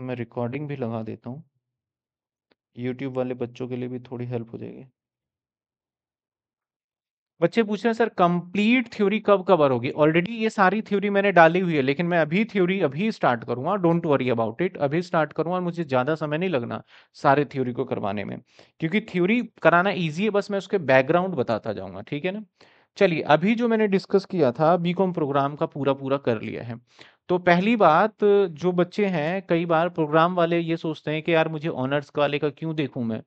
मैं रिकॉर्डिंग भी लगा देता हूँ यूट्यूब वाले बच्चों के लिए भी थोड़ी हेल्प हो जाएगी बच्चे पूछ रहे हैं सर कंप्लीट थ्योरी कब कवर होगी ऑलरेडी ये सारी थ्योरी मैंने डाली हुई है लेकिन मैं अभी थ्योरी अभी स्टार्ट करूंगा डोंट वरी अबाउट इट अभी स्टार्ट करूंगा मुझे ज़्यादा समय नहीं लगना सारे थ्योरी को करवाने में क्योंकि थ्योरी कराना ईजी है बस मैं उसके बैकग्राउंड बताता जाऊँगा ठीक है ना चलिए अभी जो मैंने डिस्कस किया था बीकॉम प्रोग्राम का पूरा पूरा कर लिया है तो पहली बात जो बच्चे हैं कई बार प्रोग्राम वाले ये सोचते हैं कि यार मुझे ऑनर्स वाले का क्यों देखूं मैं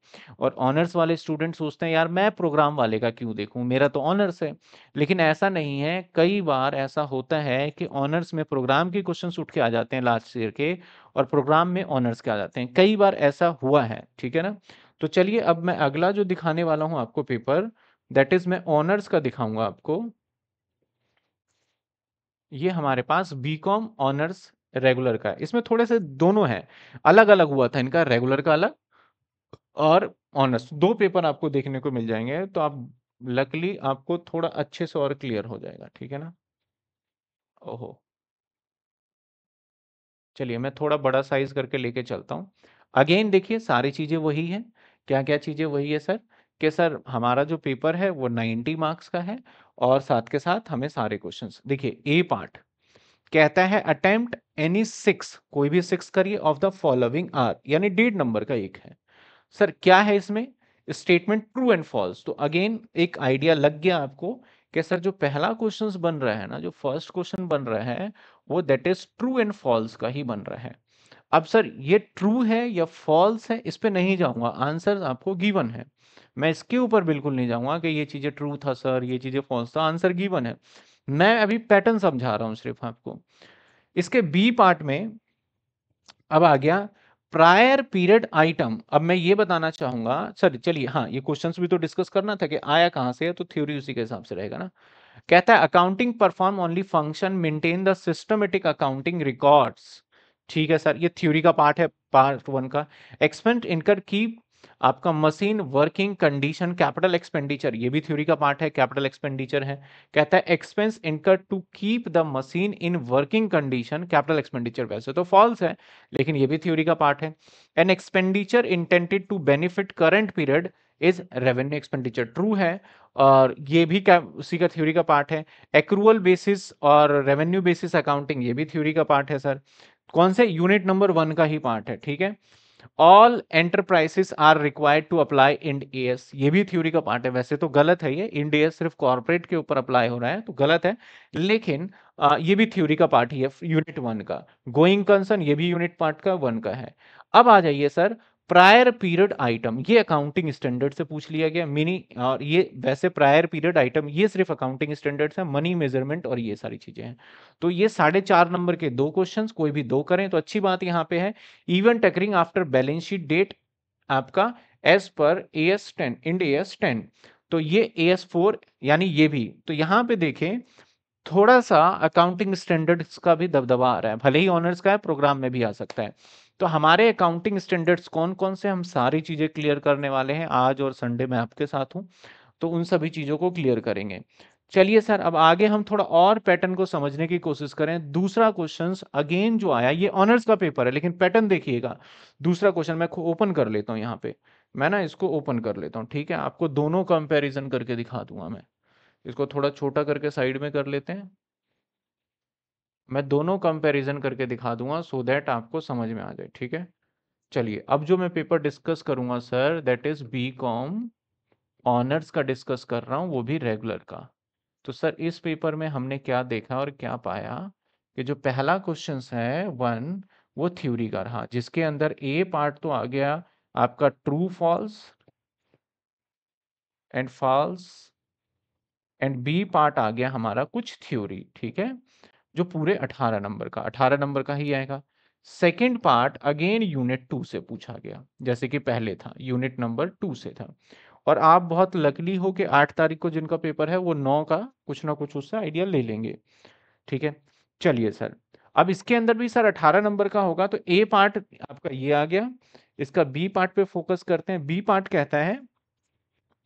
और ऑनर्स वाले स्टूडेंट सोचते हैं यार मैं प्रोग्राम वाले का क्यों देखूं मेरा तो ऑनर्स है लेकिन ऐसा नहीं है कई बार ऐसा होता है कि ऑनर्स में प्रोग्राम के क्वेश्चन उठ के आ जाते हैं लास्ट ईयर के और प्रोग्राम में ऑनर्स के आ जाते हैं कई बार ऐसा हुआ है ठीक है ना तो चलिए अब मैं अगला जो दिखाने वाला हूँ आपको पेपर दैट इज़ मैं ऑनर्स का दिखाऊंगा आपको ये हमारे पास बी कॉम ऑनर्स रेगुलर का इसमें थोड़े से दोनों हैं अलग अलग हुआ था इनका रेगुलर का अलग और ऑनर्स दो पेपर आपको देखने को मिल जाएंगे तो आप लकली आपको थोड़ा अच्छे से और क्लियर हो जाएगा ठीक है ना ओहो चलिए मैं थोड़ा बड़ा साइज करके लेके चलता हूँ अगेन देखिए सारी चीज़ें वही है क्या क्या चीज़ें वही है सर कि सर हमारा जो पेपर है वो 90 मार्क्स का है और साथ के साथ हमें सारे क्वेश्चंस देखिए ए पार्ट कहता है अटेम्प्ट एनी सिक्स कोई भी सिक्स करिए ऑफ द फॉलोइंग आर यानी डेढ़ नंबर का एक है सर क्या है इसमें स्टेटमेंट ट्रू एंड फॉल्स तो अगेन एक आइडिया लग गया आपको कि सर जो पहला क्वेश्चन बन रहा है ना जो फर्स्ट क्वेश्चन बन रहा है वो that is true and false का ही बन रहा है अब सर ये ट्रू है या फॉल्स है इस पर नहीं जाऊंगा आंसर आपको गिवन है मैं इसके ऊपर बिल्कुल नहीं जाऊँगा कि ये चीज़ें ट्रू था सर ये चीज़ें फॉल्स था आंसर गिवन है मैं अभी पैटर्न समझा रहा हूँ सिर्फ आपको इसके बी पार्ट में अब आ गया प्रायर पीरियड आइटम अब मैं ये बताना चाहूंगा सर चलिए हाँ ये क्वेश्चंस भी तो डिस्कस करना था कि आया कहाँ से है तो थ्योरी उसी के हिसाब से रहेगा ना कहता है accounting perform only function maintain the systematic accounting records ठीक है सर ये थ्योरी का पार्ट है पार्ट वन का एक्सपेंट इनकर कीप आपका machine working condition capital expenditure ये भी थ्योरी का पार्ट है कैपिटल एक्सपेंडिचर है कहता है expense incur to keep the machine in working condition capital expenditure वैसे तो फॉल्स है लेकिन ये भी थ्योरी का पार्ट है an expenditure intended to benefit current period is revenue expenditure true है और ये भी क्या उसी का थ्योरी का पार्ट है एक्रूअल बेसिस और रेवेन्यू बेसिस अकाउंटिंग ये भी थ्योरी का पार्ट है सर कौन से यूनिट नंबर वन का ही पार्ट है ठीक है all enterprises are required to apply Ind AS ये भी थ्योरी का पार्ट है वैसे तो गलत है ये इंड एस सिर्फ कॉर्पोरेट के ऊपर अप्लाई हो रहा है तो गलत है लेकिन आ, ये भी थ्योरी का पार्ट ही है यूनिट वन का गोइंग कंसर्न ये भी यूनिट पार्ट का वन का है अब आ जाइए सर प्रायर पीरियड आइटम ये अकाउंटिंग स्टैंडर्ड से पूछ लिया गया मिनी और ये वैसे प्रायर पीरियड आइटम ये सिर्फ अकाउंटिंग स्टैंडर्ड्स है मनी मेजरमेंट और ये सारी चीजें हैं तो ये साढ़े चार नंबर के दो क्वेश्चन कोई भी दो करें तो अच्छी बात यहाँ पे है event occurring after balance sheet date आपका एज पर A S ten Ind AS ten तो ये ए एस फोर यानी ये भी तो यहाँ पे देखें थोड़ा सा अकाउंटिंग स्टैंडर्ड्स का भी दबदबा आ रहा है भले ही ऑनर्स का है प्रोग्राम में भी आ सकता है तो हमारे अकाउंटिंग स्टैंडर्ड्स कौन कौन से हम सारी चीज़ें क्लियर करने वाले हैं आज और संडे मैं आपके साथ हूँ तो उन सभी चीज़ों को क्लियर करेंगे चलिए सर अब आगे हम थोड़ा और पैटर्न को समझने की कोशिश करें दूसरा क्वेश्चन अगेन जो आया ये ऑनर्स का पेपर है लेकिन पैटर्न देखिएगा दूसरा क्वेश्चन मैं ओपन कर लेता हूँ यहाँ पे मैं ना इसको ओपन कर लेता हूँ ठीक है आपको दोनों कंपैरिजन करके दिखा दूंगा मैं इसको थोड़ा छोटा करके साइड में कर लेते हैं मैं दोनों कंपैरिजन करके दिखा दूंगा सो दैट आपको समझ में आ जाए ठीक है चलिए अब जो मैं पेपर डिस्कस करूंगा sir that is B com honours का डिस्कस कर रहा हूँ वो भी रेगुलर का तो सर इस पेपर में हमने क्या देखा और क्या पाया कि जो पहला क्वेश्चन है वन वो थ्योरी का रहा जिसके अंदर ए पार्ट तो आ गया आपका true false and false and B part आ गया हमारा कुछ थ्योरी ठीक है जो पूरे अठारह नंबर का अठारह नंबर का ही आएगा second part again unit two से पूछा गया जैसे कि पहले था यूनिट नंबर टू से था और आप बहुत लकली हो कि आठ तारीख को जिनका पेपर है वो नौ का कुछ ना कुछ उससे आइडिया ले लेंगे ठीक है चलिए सर अब इसके अंदर भी सर अठारह नंबर का होगा तो ए पार्ट आपका ये आ गया इसका बी पार्ट पे फोकस करते हैं बी पार्ट कहता है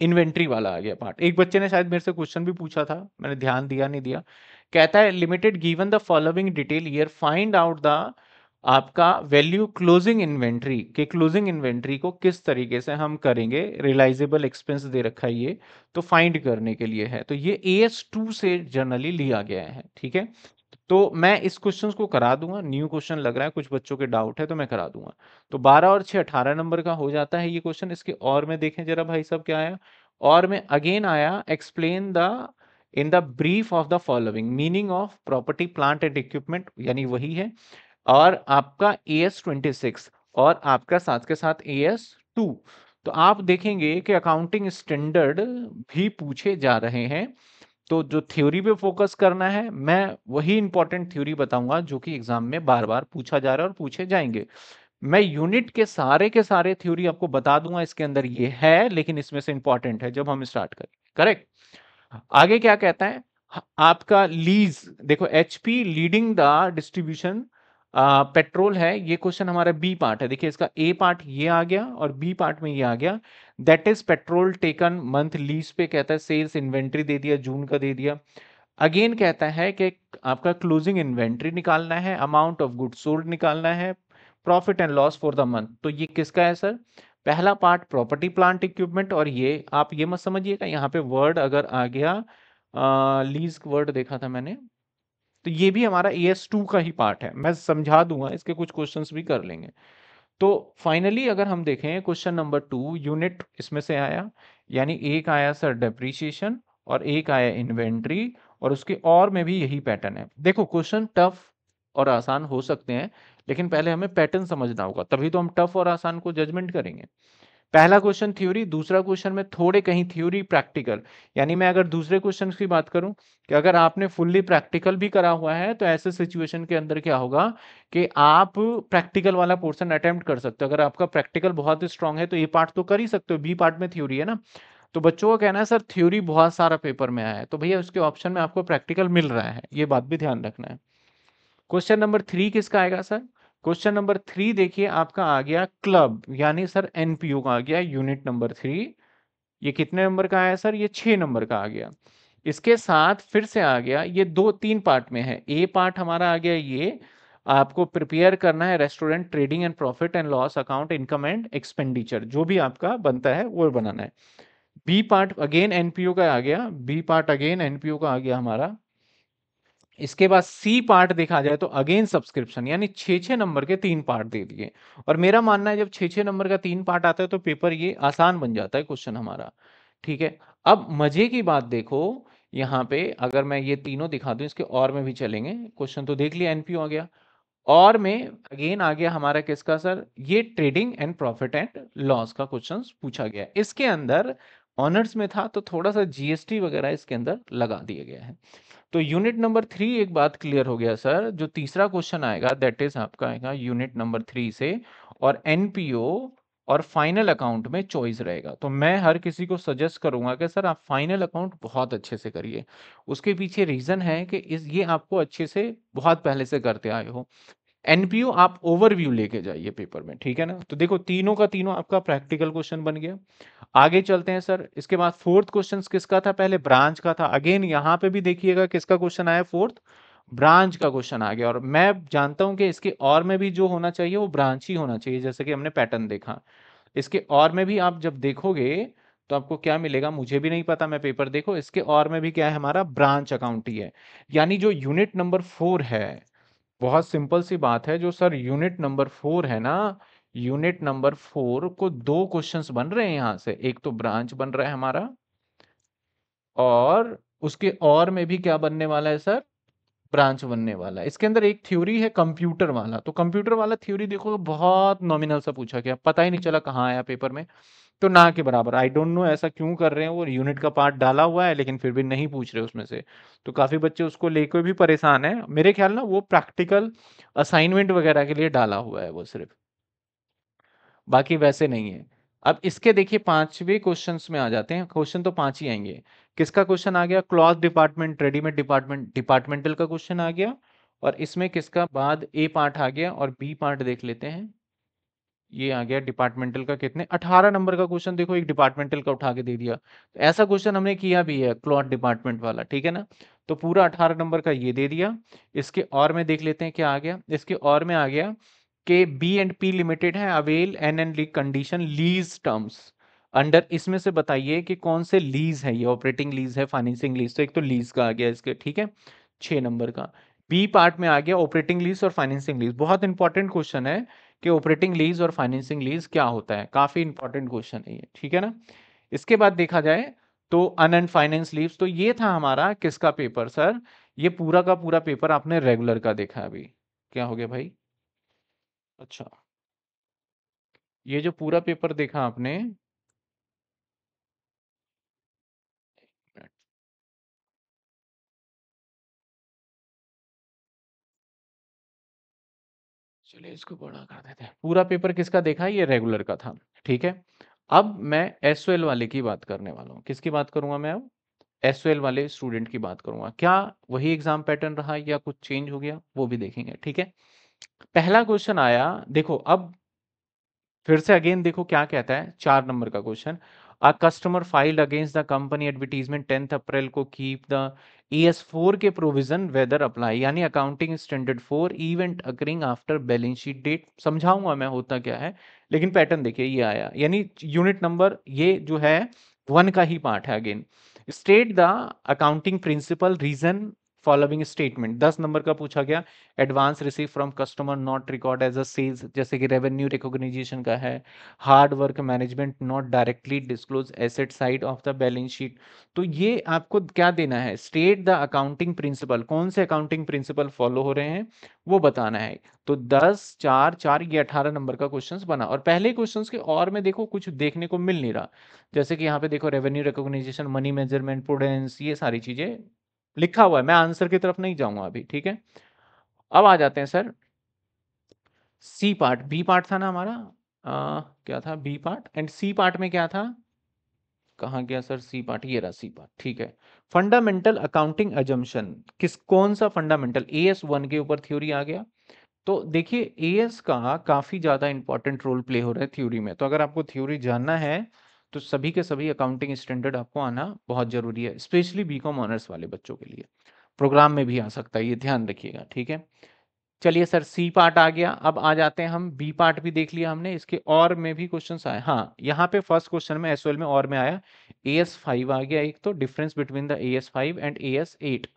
इन्वेंट्री वाला आ गया पार्ट एक बच्चे ने शायद मेरे से क्वेश्चन भी पूछा था मैंने ध्यान दिया नहीं दिया कहता है limited given the following detail year find out the आपका वैल्यू क्लोजिंग इन्वेंट्री के क्लोजिंग इन्वेंट्री को किस तरीके से हम करेंगे रियलाइजेबल एक्सपेंस दे रखा है ये तो फाइंड करने के लिए है तो ये ए एस टू से जनरली लिया गया है ठीक है तो मैं इस क्वेश्चन को करा दूंगा न्यू क्वेश्चन लग रहा है कुछ बच्चों के डाउट है तो मैं करा दूंगा तो बारह और छह अठारह नंबर का हो जाता है ये क्वेश्चन इसके और में देखें जरा भाई सब क्या आया और में अगेन आया explain the in the brief of the following meaning of property plant and equipment यानी वही है और आपका ए एस ट्वेंटी सिक्स और आपका साथ के साथ ए एस टू तो आप देखेंगे कि अकाउंटिंग स्टैंडर्ड भी पूछे जा रहे हैं तो जो थ्योरी पे फोकस करना है मैं वही इंपॉर्टेंट थ्योरी बताऊंगा जो कि एग्जाम में बार बार पूछा जा रहा है और पूछे जाएंगे मैं यूनिट के सारे के सारे थ्योरी आपको बता दूंगा इसके अंदर ये है लेकिन इसमें से इंपॉर्टेंट है जब हम स्टार्ट करें करेक्ट आगे क्या कहता है आपका लीज देखो HP leading the distribution petrol है ये क्वेश्चन हमारा बी पार्ट है देखिए इसका ए पार्ट ये आ गया और बी पार्ट में ये आ गया that is petrol taken month lease पे कहता है सेल्स इन्वेंट्री दे दिया जून का दे दिया अगेन कहता है कि आपका क्लोजिंग इन्वेंट्री निकालना है अमाउंट ऑफ गुड सोल्ड निकालना है profit and loss for the month तो ये किसका है सर पहला पार्ट प्रॉपर्टी प्लांट इक्विपमेंट और ये आप ये मत समझिएगा यहाँ पे वर्ड अगर आ गया लीज वर्ड देखा था मैंने तो ये भी हमारा ए एस टू का ही पार्ट है मैं समझा दूंगा इसके कुछ क्वेश्चंस भी कर लेंगे तो फाइनली अगर हम देखें क्वेश्चन नंबर टू यूनिट इसमें से आया यानी एक आया सर डेप्रीशिएशन और एक आया इन्वेंट्री और उसके और में भी यही पैटर्न है देखो क्वेश्चन टफ और आसान हो सकते हैं लेकिन पहले हमें पैटर्न समझना होगा तभी तो हम टफ और आसान को जजमेंट करेंगे पहला क्वेश्चन थ्योरी दूसरा क्वेश्चन में थोड़े कहीं थ्योरी प्रैक्टिकल यानी मैं अगर दूसरे क्वेश्चन की बात करूं कि अगर आपने फुल्ली प्रैक्टिकल भी करा हुआ है तो ऐसे सिचुएशन के अंदर क्या होगा कि आप प्रैक्टिकल वाला पोर्सन अटेम्प्ट कर सकते हो अगर आपका प्रैक्टिकल बहुत स्ट्रांग है तो ए पार्ट तो कर ही सकते हो बी पार्ट में थ्योरी है ना तो बच्चों का कहना है सर थ्योरी बहुत सारा पेपर में आया है तो भैया उसके ऑप्शन में आपको प्रैक्टिकल मिल रहा है ये बात भी ध्यान रखना है क्वेश्चन नंबर थ्री किसका आएगा सर क्वेश्चन नंबर थ्री देखिए आपका आ गया क्लब यानी सर एनपीओ का आ गया यूनिट नंबर थ्री ये कितने नंबर का आया सर ये छह नंबर का आ गया इसके साथ फिर से आ गया ये दो तीन पार्ट में है ए पार्ट हमारा आ गया ये आपको प्रिपेयर करना है restaurant trading and profit and loss account income and expenditure जो भी आपका बनता है वो बनाना है बी पार्ट अगेन एनपीओ का आ गया बी पार्ट अगेन एनपीओ का आ गया हमारा इसके बाद सी पार्ट देखा जाए तो अगेन सब्सक्रिप्शन यानी छः छः नंबर के तीन पार्ट दे दिए और मेरा मानना है जब छः छः नंबर का तीन पार्ट आता है तो पेपर ये आसान बन जाता है क्वेश्चन हमारा ठीक है अब मजे की बात देखो यहाँ पे अगर मैं ये तीनों दिखा दूँ इसके और में भी चलेंगे क्वेश्चन तो देख लिया एनपीओ आ गया और में अगेन आ गया हमारा किसका सर ये trading and profit and loss का क्वेश्चन पूछा गया इसके अंदर ऑनर्स में था तो थोड़ा सा जीएसटी वगैरह इसके अंदर लगा दिया गया है तो यूनिट नंबर थ्री एक बात क्लियर हो गया सर जो तीसरा क्वेश्चन आएगा दैट इज आपका आएगा यूनिट नंबर थ्री से और एनपीओ और फाइनल अकाउंट में चॉइस रहेगा तो मैं हर किसी को सजेस्ट करूंगा कि सर आप फाइनल अकाउंट बहुत अच्छे से करिए उसके पीछे रीज़न है कि इस ये आपको अच्छे से बहुत पहले से करते आए हो एनपीओ आप ओवरव्यू लेके जाइए पेपर में ठीक है ना तो देखो तीनों का तीनों आपका प्रैक्टिकल क्वेश्चन बन गया आगे चलते हैं सर इसके बाद फोर्थ क्वेश्चन किसका था पहले ब्रांच का था अगेन यहाँ पे भी देखिएगा किसका क्वेश्चन आया फोर्थ ब्रांच का क्वेश्चन आ गया और मैं जानता हूं कि इसके और में भी जो होना चाहिए वो ब्रांच ही होना चाहिए जैसे कि हमने पैटर्न देखा इसके और में भी आप जब देखोगे तो आपको क्या मिलेगा मुझे भी नहीं पता मैं पेपर देखो इसके और में भी क्या है हमारा ब्रांच अकाउंट ही है यानी जो यूनिट नंबर फोर है बहुत सिंपल सी बात है जो सर यूनिट नंबर फोर है ना यूनिट नंबर फोर को दो क्वेश्चंस बन रहे हैं यहाँ से एक तो ब्रांच बन रहा है हमारा और उसके और में भी क्या बनने वाला है सर ब्रांच बनने वाला है इसके अंदर एक थ्योरी है कंप्यूटर वाला तो कंप्यूटर वाला थ्योरी देखो बहुत नॉमिनल सा पूछा गया पता ही नहीं चला कहाँ आया पेपर में तो ना के बराबर आई डोंट नो ऐसा क्यों कर रहे हैं वो यूनिट का पार्ट डाला हुआ है लेकिन फिर भी नहीं पूछ रहे उसमें से तो काफ़ी बच्चे उसको लेकर भी परेशान है मेरे ख्याल ना वो प्रैक्टिकल असाइनमेंट वगैरह के लिए डाला हुआ है वो सिर्फ बाकी वैसे नहीं है अब इसके देखिए पांचवे क्वेश्चंस में आ जाते हैं क्वेश्चन तो पांच ही आएंगे किसका क्वेश्चन आ गया cloth department readymade department departmental का क्वेश्चन आ गया और इसमें किसका बाद ए पार्ट आ गया और बी पार्ट देख लेते हैं ये आ गया डिपार्टमेंटल का कितने 18 नंबर का क्वेश्चन देखो एक डिपार्टमेंटल का उठा के दे दिया तो ऐसा क्वेश्चन हमने किया भी है क्लॉथ डिपार्टमेंट वाला ठीक है ना तो पूरा 18 नंबर का ये दे दिया इसके और में देख लेते हैं क्या आ गया इसके और में आ गया कि बी एंड पी लिमिटेड है अवेल एन एंड ली कंडीशन लीज टर्म्स अंडर इसमें से बताइए कि कौन से लीज है ये ऑपरेटिंग लीज है फाइनेंसिंग लीज तो एक तो लीज का आ गया इसके ठीक है छः नंबर का बी पार्ट में आ गया ऑपरेटिंग लीज और फाइनेंसिंग लीज बहुत इंपॉर्टेंट क्वेश्चन है कि ऑपरेटिंग लीज और फाइनेंसिंग लीज क्या होता है काफ़ी इंपॉर्टेंट क्वेश्चन है ये ठीक है ना इसके बाद देखा जाए तो अन एंड फाइनेंस लीव तो ये था हमारा किसका पेपर सर ये पूरा का पूरा पेपर आपने रेगुलर का देखा अभी क्या हो गया भाई अच्छा ये जो पूरा पेपर देखा आपने चलिए इसको बड़ा कर देते हैं पूरा पेपर किसका देखा ये रेगुलर का था ठीक है अब मैं एस वाले की बात करने वाला हूँ किसकी बात करूंगा मैं अब एस वाले स्टूडेंट की बात करूंगा क्या वही एग्जाम पैटर्न रहा या कुछ चेंज हो गया वो भी देखेंगे ठीक है पहला क्वेश्चन आया देखो अब फिर से अगेन देखो क्या कहता है चार नंबर का question a customer file against the company advertisement tenth April को keep the E S four के प्रोविजन वेदर अप्लाई यानी accounting standard four event occurring after balance sheet date समझाऊंगा मैं होता क्या है लेकिन पैटर्न देखिए ये आया यानी यूनिट नंबर ये जो है वन का ही पार्ट है again state the accounting principle reason following statement दस नंबर का पूछा गया advance receive from customer not record as a sales जैसे कि रेवेन्यू रिकॉग्निजेशन का है hard work management not directly disclose asset side of the balance sheet तो ये आपको क्या देना है स्टेट द अकाउंटिंग प्रिंसिपल कौन से अकाउंटिंग प्रिंसिपल फॉलो हो रहे हैं वो बताना है तो दस चार चार ये अठारह नंबर का क्वेश्चन बना और पहले क्वेश्चन के और में देखो कुछ देखने को मिल नहीं रहा जैसे कि यहाँ पे देखो revenue recognition money measurement prudence ये सारी चीज़ें लिखा हुआ है मैं आंसर की तरफ नहीं जाऊंगा अभी ठीक है अब आ जाते हैं sir C part B part था ना हमारा आ, क्या था B part and C part में क्या था कहा गया सर सी पार्ट ये रहा सी पार्ट ठीक है फंडामेंटल अकाउंटिंग एजम्पन किस कौन सा फंडामेंटल ए एस वन के ऊपर थ्योरी आ गया तो देखिए ए एस का काफ़ी ज़्यादा इंपॉर्टेंट रोल प्ले हो रहा है थ्योरी में तो अगर आपको थ्योरी जानना है तो सभी के सभी अकाउंटिंग स्टैंडर्ड आपको आना बहुत ज़रूरी है स्पेशली बी कॉम ऑनर्स वाले बच्चों के लिए प्रोग्राम में भी आ सकता है ये ध्यान रखिएगा ठीक है चलिए सर सी पार्ट आ गया अब आ जाते हैं हम बी पार्ट भी देख लिया हमने इसके और में भी क्वेश्चन आए हाँ यहाँ पे फर्स्ट क्वेश्चन में एस में और में आया ए एस फाइव आ गया एक तो difference between the A S five and A S eight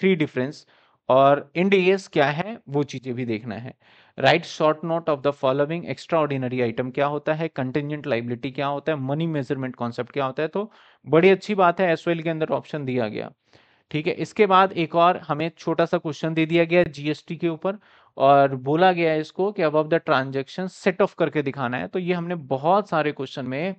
three difference और इंड ए एस क्या है वो चीज़ें भी देखना है right short note of the following extraordinary item क्या होता है कंटिजेंट लाइबिलिटी क्या होता है मनी मेजरमेंट कॉन्सेप्ट क्या होता है तो बड़ी अच्छी बात है एसओएल के अंदर ऑप्शन दिया गया ठीक है इसके बाद एक और हमें छोटा सा क्वेश्चन दे दिया गया जीएसटी के ऊपर और बोला गया है इसको कि अब द ट्रांजेक्शन सेट ऑफ करके दिखाना है तो ये हमने बहुत सारे क्वेश्चन में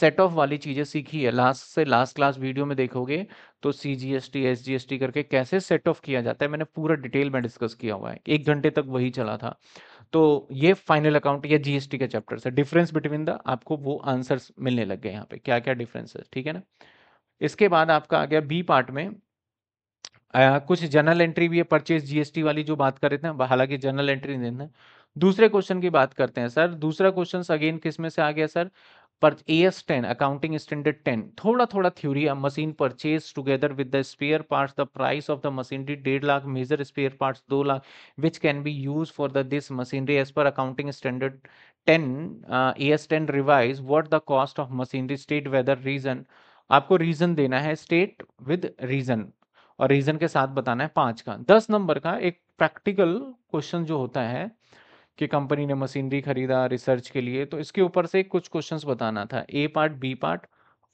सेट ऑफ वाली चीज़ें सीखी है लास्ट से लास्ट क्लास वीडियो में देखोगे तो C G S T S G S T करके कैसे सेट ऑफ किया जाता है मैंने पूरा डिटेल में डिस्कस किया हुआ है एक घंटे तक वही चला था तो ये फाइनल अकाउंट या जीएसटी का चैप्टर है डिफरेंस बिटवीन द आपको वो आंसर मिलने लग गए यहाँ पे क्या क्या डिफरेंस है ठीक है ना इसके बाद आपका आ गया बी पार्ट में आ, कुछ जनरल एंट्री भी है परचेज जीएसटी वाली जो बात कर रहे थे हालांकि जनरल एंट्री नहीं है दूसरे क्वेश्चन की बात करते हैं सर दूसरा क्वेश्चन अगेन किस में से आ गया सर पर A S ten accounting standard ten थोड़ा थोड़ा थ्योरी है machine purchase together with the spare parts the price of the machinery डेढ़ लाख मेजर स्पेयर पार्ट्स दो lakh which can be use for the this machinery as per accounting standard ten A S ten revise what the cost of machinery state whether reason आपको reason देना है state with reason और reason के साथ बताना है पांच का दस नंबर का एक प्रैक्टिकल क्वेश्चन जो होता है कि कंपनी ने मशीनरी खरीदा रिसर्च के लिए तो इसके ऊपर से कुछ क्वेश्चन बताना था ए पार्ट बी पार्ट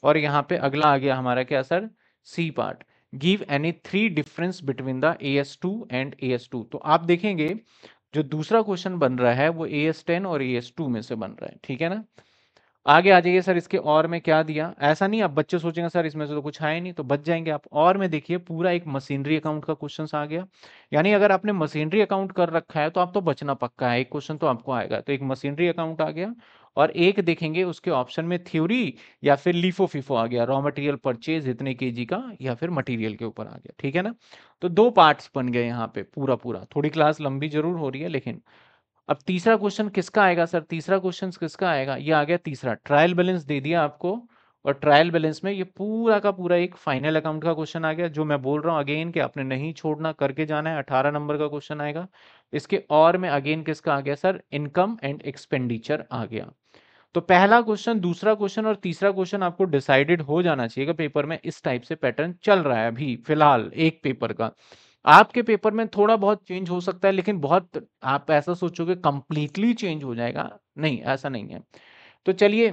और यहाँ पे अगला आ गया हमारा क्या sir C part give any three difference between the A S two and A S two तो आप देखेंगे जो दूसरा क्वेश्चन बन रहा है वो ए एस टेन और ए एस टू में से बन रहा है ठीक है ना आगे आ जाइए सर इसके और में क्या दिया ऐसा नहीं आप बच्चे सोचेंगे सर इसमें से तो कुछ है नहीं तो बच जाएंगे आप और में देखिए पूरा एक मशीनरी अकाउंट का क्वेश्चन आ गया यानी अगर आपने मशीनरी अकाउंट कर रखा है तो आप तो बचना पक्का है एक क्वेश्चन तो आपको आएगा तो एक मशीनरी अकाउंट आ गया और एक देखेंगे उसके ऑप्शन में थ्योरी या फिर लीफो फिफो आ गया रॉ मटेरियल परचेज इतने के का या फिर मटेरियल के ऊपर आ गया ठीक है ना तो दो पार्ट्स बन गए यहाँ पे पूरा पूरा थोड़ी क्लास लंबी जरूर हो रही है लेकिन अब तीसरा क्वेश्चन किसका आएगा सर तीसरा क्वेश्चन किसका आएगा ये आ गया तीसरा ट्रायल बैलेंस दे दिया आपको और ट्रायल बैलेंस में ये पूरा का पूरा एक फाइनल अकाउंट का क्वेश्चन आ गया जो मैं बोल रहा हूँ अगेन कि आपने नहीं छोड़ना करके जाना है अठारह नंबर का क्वेश्चन आएगा इसके और में अगेन किसका आ गया सर इनकम एंड एक्सपेंडिचर आ गया तो पहला क्वेश्चन दूसरा क्वेश्चन और तीसरा क्वेश्चन आपको डिसाइडेड हो जाना चाहिए पेपर में इस टाइप से पैटर्न चल रहा है अभी फिलहाल एक पेपर का आपके पेपर में थोड़ा बहुत चेंज हो सकता है लेकिन बहुत आप ऐसा सोचोगे कंप्लीटली चेंज हो जाएगा नहीं ऐसा नहीं है तो चलिए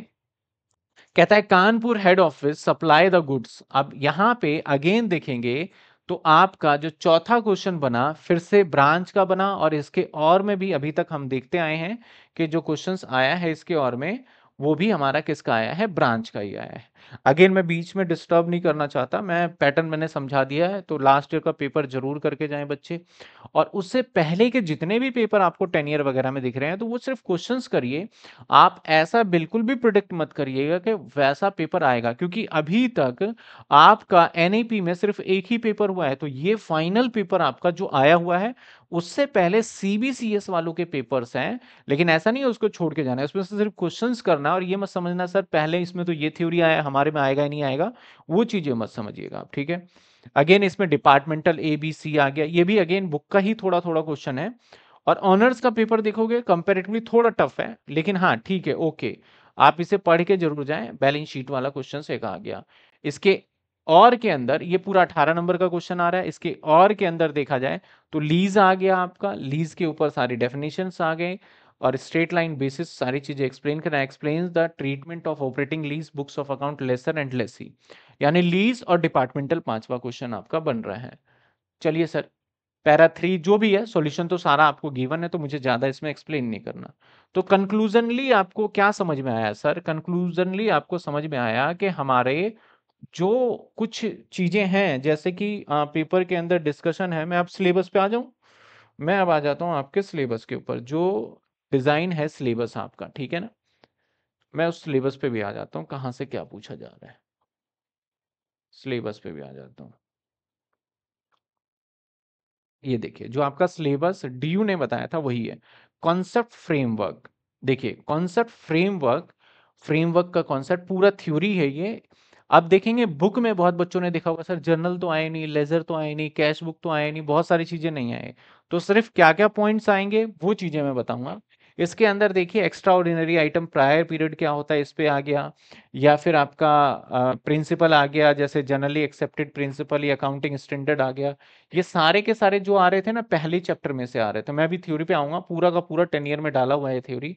कहता है Kanpur head office supply the goods अब यहाँ पे अगेन देखेंगे तो आपका जो चौथा क्वेश्चन बना फिर से ब्रांच का बना और इसके और में भी अभी तक हम देखते आए हैं कि जो क्वेश्चंस आया है इसके और में वो भी हमारा किसका आया है ब्रांच का ही आया है अगेन मैं बीच में डिस्टर्ब नहीं करना चाहता मैं पैटर्न मैंने समझा दिया है तो लास्ट ईयर का पेपर जरूर करके जाएं बच्चे और उससे पहले के जितने भी पेपर आपको टेन ईयर वगैरह में दिख रहे हैं तो वो सिर्फ क्वेश्चंस करिए आप ऐसा बिल्कुल भी प्रोडिक्ट मत करिएगा कि वैसा पेपर आएगा क्योंकि अभी तक आपका एन में सिर्फ एक ही पेपर हुआ है तो ये फाइनल पेपर आपका जो आया हुआ है उससे पहले सीबीसीएस वालों के पेपर्स हैं लेकिन ऐसा नहीं है उसको छोड़ के जाना है उसमें से सिर्फ क्वेश्चंस करना और ये मत समझना सर पहले इसमें तो ये थ्योरी आया हमारे में आएगा या नहीं आएगा वो चीज़ें मत समझिएगा आप ठीक है अगेन इसमें डिपार्टमेंटल ए बी सी आ गया ये भी अगेन बुक का ही थोड़ा थोड़ा क्वेश्चन है और ऑनर्स का पेपर देखोगे कंपेरेटिवली थोड़ा टफ है लेकिन हाँ ठीक है ओके आप इसे पढ़ के जरूर जाए बैलेंस शीट वाला क्वेश्चन एक आ गया इसके और के अंदर ये पूरा अठारह नंबर का क्वेश्चन आ रहा है इसके और के अंदर देखा जाए तो लीज आ गया आपका लीज के ऊपर सारी डेफिनेशंस आ गए और स्ट्रेट लाइन बेसिस सारी चीज़ें एक्सप्लेन करना explain the treatment of operating lease books of account lessor and lessee यानी लीज और डिपार्टमेंटल पांचवा क्वेश्चन आपका बन रहा है चलिए सर पैरा थ्री जो भी है सॉल्यूशन तो सारा आपको गिवन है तो मुझे ज़्यादा इसमें एक्सप्लेन नहीं करना तो कंक्लूजनली आपको क्या समझ में आया सर कंक्लूजनली आपको समझ में आया कि हमारे जो कुछ चीज़ें हैं जैसे कि पेपर के अंदर डिस्कशन है मैं आप सिलेबस पे आ जाऊं मैं अब आ जाता हूं आपके सिलेबस के ऊपर जो डिज़ाइन है सिलेबस आपका ठीक है ना मैं उस सिलेबस पे भी आ जाता हूँ कहाँ से क्या पूछा जा रहा है सिलेबस पे भी आ जाता हूँ ये देखिए जो आपका सिलेबस डीयू ने बताया था वही है कॉन्सेप्ट फ्रेमवर्क देखिए कॉन्सेप्ट फ्रेमवर्क फ्रेमवर्क का कॉन्सेप्ट पूरा थ्योरी है ये आप देखेंगे बुक में बहुत बच्चों ने देखा होगा सर जर्नल तो आए नहीं लेजर तो आए नहीं कैश बुक तो आए नहीं बहुत सारी चीजें नहीं आए तो सिर्फ क्या क्या पॉइंट्स आएंगे वो चीजें मैं बताऊंगा इसके अंदर देखिए extraordinary item prior period क्या होता है इस पर आ गया या फिर आपका प्रिंसिपल आ गया जैसे जनरली एक्सेप्टेड प्रिंसिपल या अकाउंटिंग स्टैंडर्ड आ गया ये सारे के सारे जो आ रहे थे ना पहले चैप्टर में से आ रहे थे मैं अभी थ्योरी पे आऊँगा पूरा का पूरा टेन ईयर में डाला हुआ है थ्योरी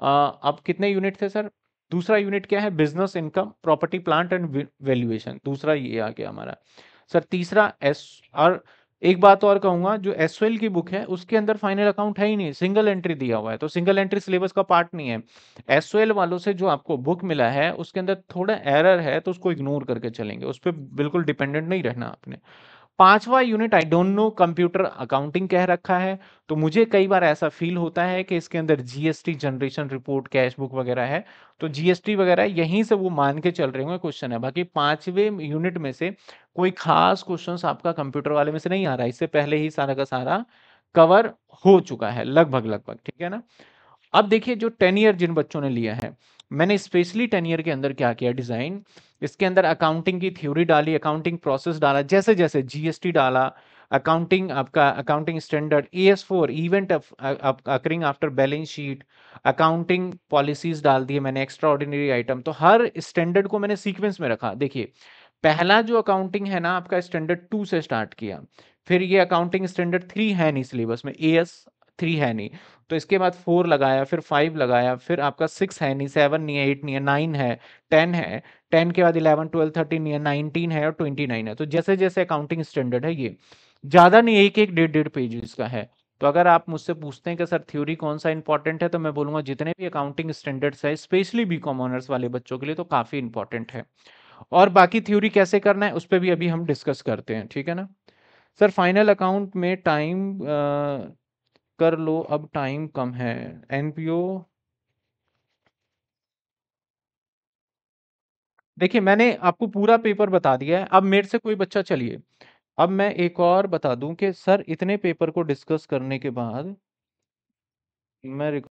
अब कितने यूनिट थे सर दूसरा यूनिट क्या है business income property plant and valuation दूसरा ये आ गया हमारा सर तीसरा एस और एक बात और कहूंगा जो एस की बुक है उसके अंदर फाइनल अकाउंट है ही नहीं सिंगल एंट्री दिया हुआ है तो सिंगल एंट्री सिलेबस का पार्ट नहीं है एस वालों से जो आपको बुक मिला है उसके अंदर थोड़ा एरर है तो उसको इग्नोर करके चलेंगे उस पर बिल्कुल डिपेंडेंट नहीं रहना आपने पांचवा unit I don't know computer accounting कह रखा है तो मुझे कई बार ऐसा फील होता है कि इसके अंदर GST generation report cash book वगैरह है तो जीएसटी वगैरह यहीं से वो मान के चल रहे होंगे क्वेश्चन है बाकी पांचवे यूनिट में से कोई खास क्वेश्चंस आपका कंप्यूटर वाले में से नहीं आ रहा इससे पहले ही सारा का सारा कवर हो चुका है लगभग लगभग ठीक है ना अब देखिए जो टेन ईयर जिन बच्चों ने लिया है मैंने स्पेशली टेन ईयर के अंदर क्या किया डिज़ाइन इसके अंदर अकाउंटिंग की थ्योरी डाली अकाउंटिंग प्रोसेस डाला जैसे जैसे जीएसटी डाला अकाउंटिंग आपका accounting standard A S four event occurring after balance sheet accounting policies डाल दिए मैंने एक्स्ट्रा ऑर्डिनरी आइटम तो हर स्टैंडर्ड को मैंने सीक्वेंस में रखा देखिए पहला जो अकाउंटिंग है ना आपका स्टैंडर्ड टू से स्टार्ट किया फिर ये अकाउंटिंग स्टैंडर्ड थ्री है नहीं सिलेबस में ए एस थ्री है नहीं तो इसके बाद फोर लगाया फिर फाइव लगाया फिर आपका सिक्स है नहीं सेवन नहीं है एट नहीं है नाइन है टेन है टेन के बाद इलेवन ट्वेल्व थर्टीन है नाइनटीन है और ट्वेंटी नाइन है तो जैसे जैसे अकाउंटिंग स्टैंडर्ड है ये ज़्यादा नहीं एक एक डेढ़ डेढ़ पेज इसका है तो अगर आप मुझसे पूछते हैं कि सर थ्योरी कौन सा इंपॉर्टेंट है तो मैं बोलूंगा जितने भी अकाउंटिंग स्टैंडर्ड्स है स्पेशली बी कॉम ऑनर्स वाले बच्चों के लिए तो काफ़ी इंपॉर्टेंट है और बाकी थ्योरी कैसे करना है उस पर भी अभी हम डिस्कस करते हैं ठीक है ना सर फाइनल अकाउंट में टाइम कर लो अब टाइम कम है एनपीओ देखिए मैंने आपको पूरा पेपर बता दिया है अब मेरे से कोई बच्चा चलिए अब मैं एक और बता दूं कि सर इतने पेपर को डिस्कस करने के बाद मैं